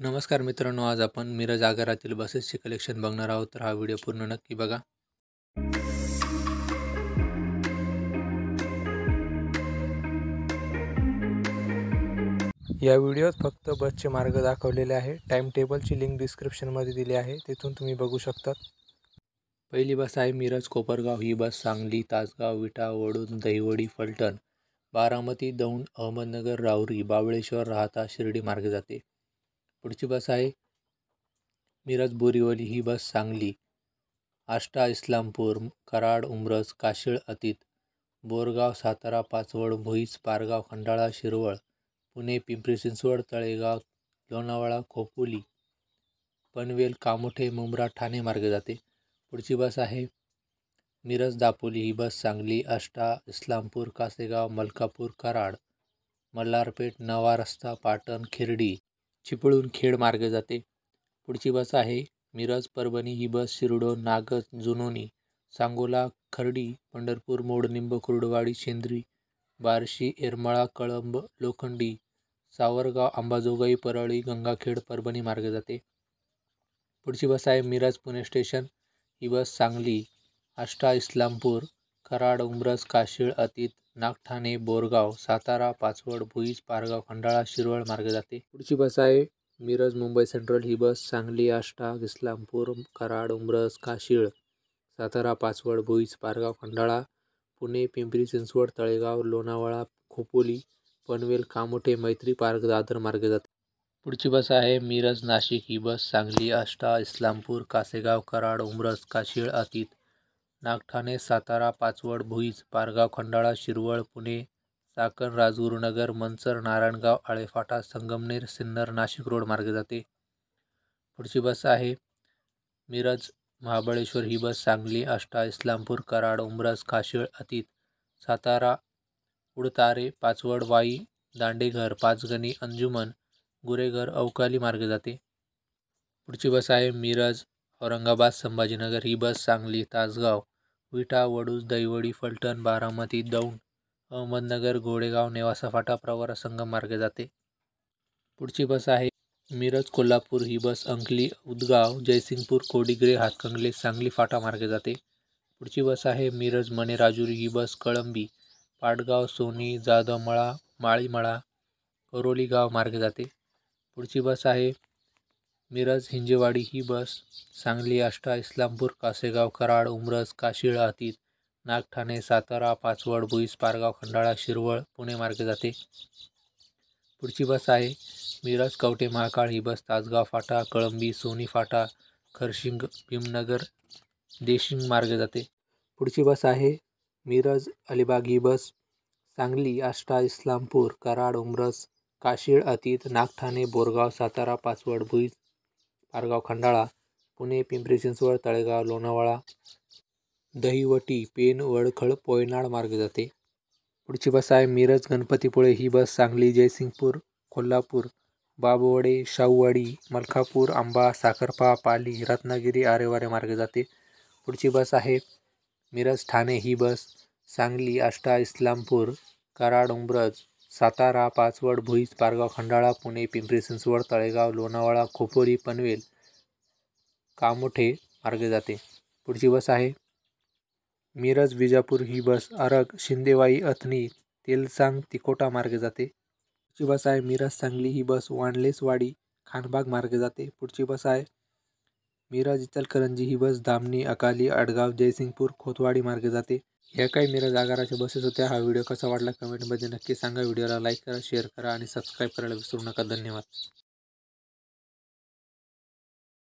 नमस्कार मित्रांनो आज आपण मिरज आगारातील बसेसचे कलेक्शन बघणार आहोत तर हा व्हिडिओ पूर्ण नक्की बघा या व्हिडिओत फक्त बसचे मार्ग दाखवलेले आहे टाइम टेबलची लिंक डिस्क्रिप्शनमध्ये दिली आहे तिथून तुम्ही बघू शकता पहिली बस आहे मिरज कोपरगाव ही बस सांगली तासगाव विटा वडून दहिवडी फलटण बारामती दौंड अहमदनगर राऊरी बाबळेश्वर राहता शिर्डी मार्गे जाते पुढची बस आहे मिरज बोरीवली ही बस सांगली आष्टा इस्लामपूर कराड उमरस काशीळ अतीत बोरगाव सातारा पाचवड भोईस पारगाव खंडाळा शिरवळ पुणे पिंपरी चिंचवड तळेगाव लोणावळा खोपोली पनवेल कामोठे मुंब्रा ठाणे मार्गे जाते पुढची बस आहे मिरज दापोली ही बस सांगली आष्टा इस्लामपूर कासेगाव मलकापूर कराड मल्हारपेठ नवा रस्ता पाटण खिरडी चिपळूण खेड मार्गे जाते पुढची बस आहे मिरज परभणी ही बस शिरडो नागज जुनोनी सांगोला खर्डी पंढरपूर मोड निंब कुर्डवाडी शेंद्री बार्शी एरमाळा कळंब लोखंडी सावरगाव अंबाजोगाई परळी गंगाखेड परभणी मार्गे जाते पुढची बस आहे मिरज पुणे स्टेशन ही बस सांगली आष्टा इस्लामपूर कराड उंब्रज काशीळ अतीत नागठाणे बोरगाव सातारा पाचवड भुईज पारगाव खंडाळा शिरवळ मार्गे जाते पुढची बस आहे मिरज मुंबई सेंट्रल ही बस सांगली आष्टा इस्लामपूर कराड उंब्रज काशीळ सातारा पाचवड भुईज पारगाव खंडाळा पुणे पिंपरी चिंचवड तळेगाव लोणावळा खोपोली पनवेल कामोठे मैत्री पार्क दादर मार्गे जाते पुढची बस आहे मिरज नाशिक ही बस सांगली आष्टा इस्लामपूर कासेगाव कराड उमरस काशीळ अतीत नागठाणे सातारा पाचवड भुईज पारगाव खंडाळा शिरवळ पुणे चाकण राजगुरुनगर मंचर नारायणगाव आळेफाटा संगमनेर सिन्नर नाशिक रोड मार्गे जाते पुढची बस आहे मिरज महाबळेश्वर ही बस सांगली आष्टा इस्लामपूर कराड उमरस काशीळ अतीत सातारा उडतारे पाचवड वाई दांडेघर पाचगणी अंजुमन गुरेघर अवकाली मार्गे जाते पुढची बस आहे मिरज औरंगाबाद संभाजीनगर ही बस सांगली तासगाव विटा वडूज दहिवडी फलटण बारामती दौंड अहमदनगर घोडेगाव नेवासा फाटा प्रवरा संगम मार्गे जाते पुढची बस आहे मिरज कोल्हापूर ही बस अंकली उदगाव जयसिंगपूर कोडिग्रे हातकंगले सांगली फाटा मार्गे जाते पुढची बस आहे मिरज मणे ही बस कळंबी पाटगाव सोनी जाधवमळा माळीमळा करोलीगाव मार्गे जाते पुढची बस आहे मिरज हिंजेवाडी ही बस सांगली आष्टा इस्लामपूर कासेगाव कराड उमरज काशीळ हातीत नाग ठाणे सातारा पाचवड बुईस पारगाव खंडाळा शिरवळ पुणे मार्गे जाते पुढची बस आहे मिरज कवटे महाकाळ ही बस तासगाव फाटा कळंबी सोनी फाटा खरशिंग भीमनगर देशिंग मार्गे जाते पुढची बस आहे मिरज अलिबाग ही बस सांगली आष्टा इस्लामपूर कराड उमरज काशीळ अतीत नागठाणे बोरगाव सातारा पाचवड भुईज पारगाव खंडाळा पुणे पिंपरी चिंचवड तळेगाव लोणावळा दहीवटी पेन वडखळ पोयनाड मार्गे जाते पुढची बस आहे मिरज गणपतीपुळे ही बस सांगली जयसिंगपूर कोल्हापूर बाबवडे शाहूवाडी मलकापूर आंबा साखरपा पाली रत्नागिरी आरेवारे मार्गे जाते पुढची बस आहे मिरज ठाणे ही बस सांगली आष्टा इस्लामपूर कराड उंब्रज सातारा पाचवड भुईज पारगाव खंडाळा पुणे पिंपरी चिंचवड तळेगाव लोणावळा खोपोरी पनवेल कामोठे मार्गे जाते पुढची बस आहे मिरज विजापूर ही बस अरग शिंदेवाई अथनी तेलसांग तिकोटा मार्गे जाते पुढची बस आहे मिरज सांगली ही बस वाणलेसवाडी खानबाग मार्गे जाते पुढची बस आहे मिरज इचलकरंजी ही बस दामणी अकाली अडगाव, जयसिंगपूर खोतवाडी मार्गे जाते ह्या काही मिरज आगाराच्या बसेस होत्या हा व्हिडिओ कसा वाटला कमेंटमध्ये नक्की सांगा व्हिडिओला लाईक करा शेअर करा आणि सबस्क्राईब करायला विसरू नका धन्यवाद